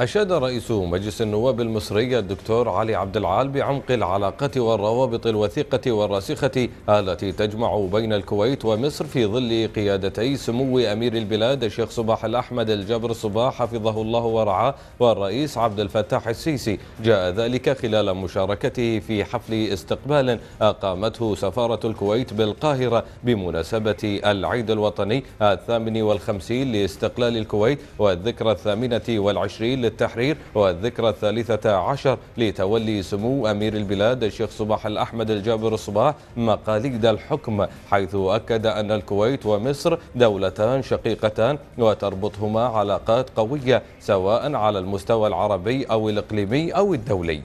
أشاد رئيس مجلس النواب المصري الدكتور علي عبد العال بعمق العلاقة والروابط الوثيقة والراسخة التي تجمع بين الكويت ومصر في ظل قيادتي سمو أمير البلاد الشيخ صباح الأحمد الجبر صباح حفظه الله ورعاه والرئيس عبد الفتاح السيسي جاء ذلك خلال مشاركته في حفل استقبال أقامته سفارة الكويت بالقاهرة بمناسبة العيد الوطني الثامن والخمسين لاستقلال الكويت والذكرى الثامنة والعشرين للتحرير والذكرى الثالثة عشر لتولي سمو أمير البلاد الشيخ صباح الأحمد الجابر الصباح مقاليد الحكم حيث أكد أن الكويت ومصر دولتان شقيقتان وتربطهما علاقات قوية سواء على المستوى العربي أو الإقليمي أو الدولي